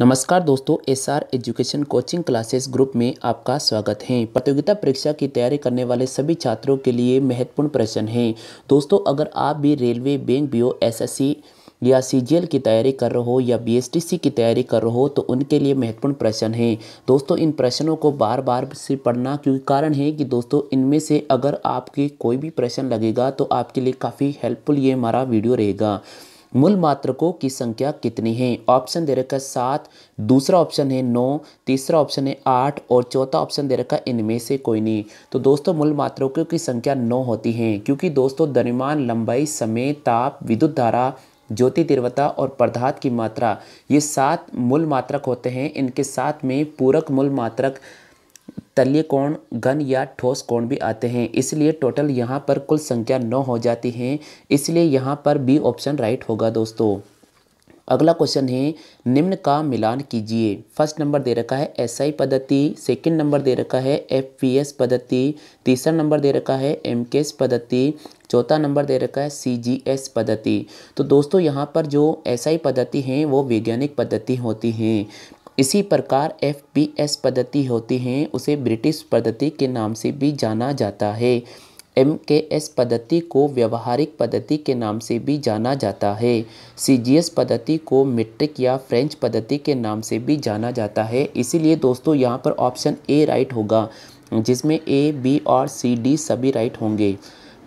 नमस्कार दोस्तों S R education coaching classes group में आपका स्वागत है प्रतियोगिता परीक्षा की तैयारी करने वाले सभी छात्रों के लिए महत्वपूर्ण प्रश्न है दोस्तों अगर आप भी railway bank PO SSC S S C या सी की तैयारी कर रहे हो या बी की तैयारी कर रहे हो तो उनके लिए महत्वपूर्ण प्रश्न है दोस्तों इन प्रश्नों को बार बार से पढ़ना क्योंकि कारण है कि दोस्तों इनमें से अगर आपके कोई भी प्रश्न लगेगा तो आपके लिए काफ़ी हेल्पफुल ये हमारा वीडियो रहेगा मूल मात्रकों की संख्या कितनी है ऑप्शन दे रखा है सात दूसरा ऑप्शन है नौ तीसरा ऑप्शन है आठ और चौथा ऑप्शन दे रखा है इनमें से कोई नहीं तो दोस्तों मूल मात्रकों की संख्या नौ होती है क्योंकि दोस्तों दरिमान लंबाई समय ताप विद्युत धारा ज्योति तीव्रता और पदार्थ की मात्रा ये सात मूल मात्रक होते हैं इनके साथ में पूरक मूल मात्रक तल्य कोण घन या ठोस कोण भी आते हैं इसलिए टोटल यहाँ पर कुल संख्या नौ हो जाती है इसलिए यहाँ पर बी ऑप्शन राइट होगा दोस्तों अगला क्वेश्चन है निम्न का मिलान कीजिए फर्स्ट नंबर दे रखा है एसआई पद्धति सेकंड नंबर दे रखा है एफपीएस पद्धति तीसरा नंबर दे रखा है एमकेएस पद्धति चौथा नंबर दे रखा है सीजीएस पद्धति तो दोस्तों यहाँ पर जो एसआई पद्धति हैं वो वैज्ञानिक पद्धति होती हैं इसी प्रकार एफ पी एस पद्धति होती है उसे ब्रिटिश पद्धति के नाम से भी जाना जाता है एम के एस पद्धति को व्यवहारिक पद्धति के नाम से भी जाना जाता है सी जी एस पद्धति को मेट्रिक या फ्रेंच पद्धति के नाम से भी जाना जाता है इसीलिए दोस्तों यहाँ पर ऑप्शन ए राइट होगा जिसमें ए बी और सी डी सभी राइट होंगे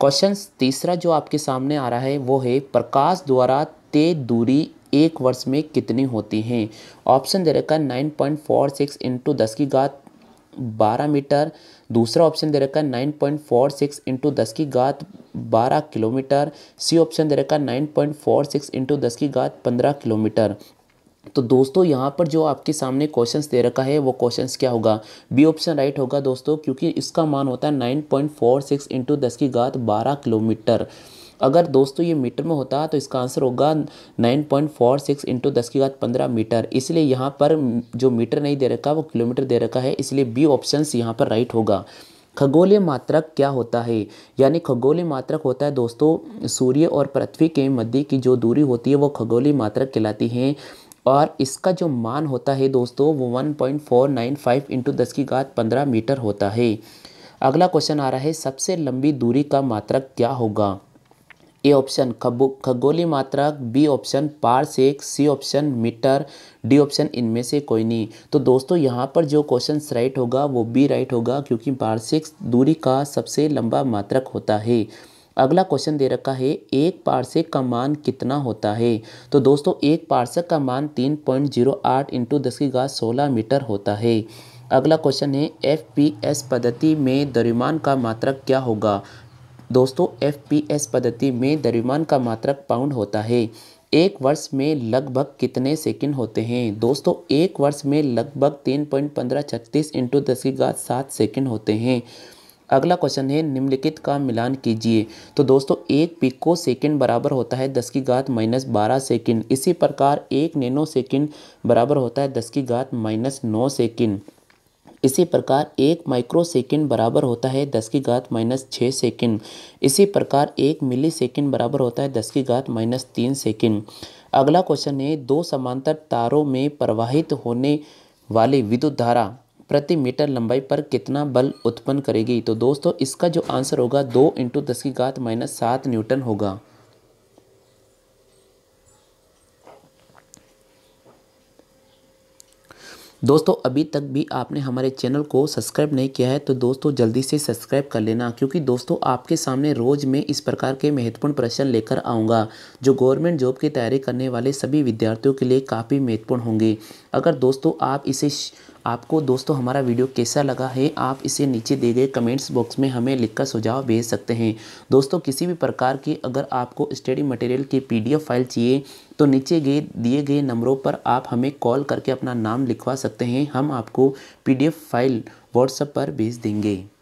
क्वेश्चन तीसरा जो आपके सामने आ रहा है वो है प्रकाश द्वारा तेज दूरी एक वर्ष में कितनी होती हैं ऑप्शन दे रखा है nine point four six into दस की घात बारह मीटर दूसरा ऑप्शन दे रखा है nine point four six into दस की घात बारह किलोमीटर सी ऑप्शन दे रखा है nine point four six into दस की घात पंद्रह किलोमीटर तो दोस्तों यहाँ पर जो आपके सामने क्वेश्चंस दे रखा है वो क्वेश्चंस क्या होगा बी ऑप्शन राइट होगा दोस्तों क्योंकि इसका मान होता है nine point four six into दस की घात बारह किलोमीटर अगर दोस्तों ये मीटर में होता तो इसका आंसर होगा nine point four six into दस की घात पंद्रह मीटर इसलिए यहाँ पर जो मीटर नहीं दे रखा वो किलोमीटर दे रखा है इसलिए बी ऑप्शन यहाँ पर राइट होगा खगोलीय मात्रक क्या होता है यानी खगोलीय मात्रक होता है दोस्तों सूर्य और पृथ्वी के मध्य की जो दूरी होती है वो खगोलीय मात्रक कहलाती है और इसका जो मान होता है दोस्तों वो one point four nine five into दस की घात पंद्रह मीटर होता है अगला क्वेश्चन आ रहा है सबसे लंबी दूरी का मात्रक क्या होगा ए ऑप्शन खगोली मात्रा B option parsec C option metre D option इनमें से कोई नहीं तो दोस्तों यहाँ पर जो क्वेश्चन राइट होगा वो बी राइट होगा क्योंकि पारसेक दूरी का सबसे लंबा मात्रक होता है अगला क्वेश्चन दे रखा है एक पार्सिक का मान कितना होता है तो दोस्तों एक पार्सक का मान तीन पॉइंट जीरो आठ इंटू दस की घास सोलह मीटर होता है अगला क्वेश्चन है एफ पी एस पद्धति में दरिमान का मात्रक क्या होगा दोस्तों एफ पद्धति में द्रव्यमान का मात्रक पाउंड होता है एक वर्ष में लगभग कितने सेकंड होते हैं दोस्तों एक वर्ष में लगभग तीन पॉइंट पंद्रह छत्तीस इंटू दस की घात सात सेकेंड होते हैं अगला क्वेश्चन है निम्नलिखित का मिलान कीजिए तो दोस्तों एक पिको सेकंड बराबर होता है दस की घात माइनस बारह सेकेंड इसी प्रकार एक नैनो सेकंड बराबर होता है दस की घात माइनस नौ सेकेंड इसी प्रकार एक माइक्रो सेकेंड बराबर होता है दस की घात माइनस छः सेकेंड इसी प्रकार एक मिली सेकेंड बराबर होता है दस की घात माइनस तीन सेकेंड अगला क्वेश्चन है दो समांतर तारों में प्रवाहित होने वाली विद्युत धारा प्रति मीटर लंबाई पर कितना बल उत्पन्न करेगी तो दोस्तों इसका जो आंसर होगा दो इंटू दस की घात माइनस सात न्यूटन होगा दोस्तों अभी तक भी आपने हमारे चैनल को सब्सक्राइब नहीं किया है तो दोस्तों जल्दी से सब्सक्राइब कर लेना क्योंकि दोस्तों आपके सामने रोज़ में इस प्रकार के महत्वपूर्ण प्रश्न लेकर आऊँगा जो गवर्नमेंट जॉब की तैयारी करने वाले सभी विद्यार्थियों के लिए काफ़ी महत्वपूर्ण होंगे अगर दोस्तों आप इसे आपको दोस्तों हमारा वीडियो कैसा लगा है आप इसे नीचे दिए गए कमेंट्स बॉक्स में हमें लिखकर सुझाव भेज सकते हैं दोस्तों किसी भी प्रकार की अगर आपको स्टडी मटेरियल की पीडीएफ फाइल चाहिए तो नीचे गए दिए गए नंबरों पर आप हमें कॉल करके अपना नाम लिखवा सकते हैं हम आपको पी फाइल व्हाट्सएप पर भेज देंगे